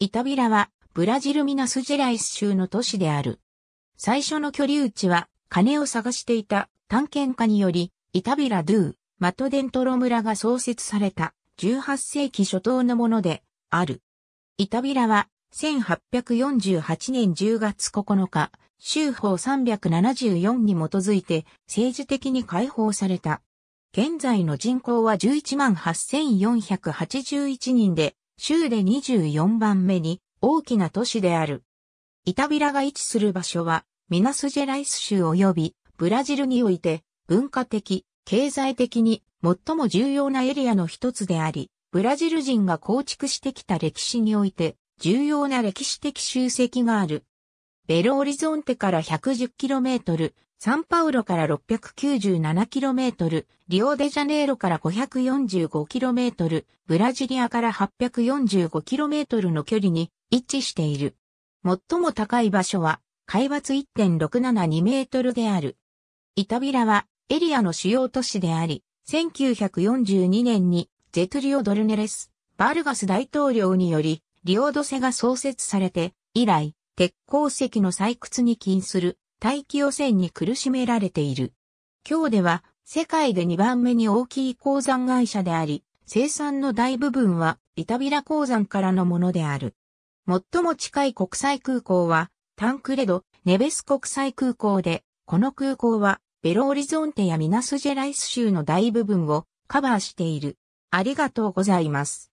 イタビラは、ブラジルミナスジェライス州の都市である。最初の居留地は、金を探していた探検家により、イタビラ・ドゥ、マトデントロ村が創設された18世紀初頭のものである。イタビラは、1848年10月9日、州法374に基づいて政治的に解放された。現在の人口は11万8481人で、州で24番目に大きな都市である。イタビラが位置する場所は、ミナスジェライス州及びブラジルにおいて文化的、経済的に最も重要なエリアの一つであり、ブラジル人が構築してきた歴史において重要な歴史的集積がある。ベロオリゾンテから 110km、サンパウロから 697km、リオデジャネイロから 545km、ブラジリアから 845km の距離に位置している。最も高い場所は海抜1.672メートルである。イタビラはエリアの主要都市であり、1942年にゼトリオ・ドルネレス、バルガス大統領によりリオドセが創設されて以来、鉄鉱石の採掘に起因する大気汚染に苦しめられている。今日では世界で2番目に大きい鉱山会社であり、生産の大部分は板平鉱山からのものである。最も近い国際空港はタンクレド、ネベス国際空港で、この空港はベロオリゾンテやミナスジェライス州の大部分をカバーしている。ありがとうございます。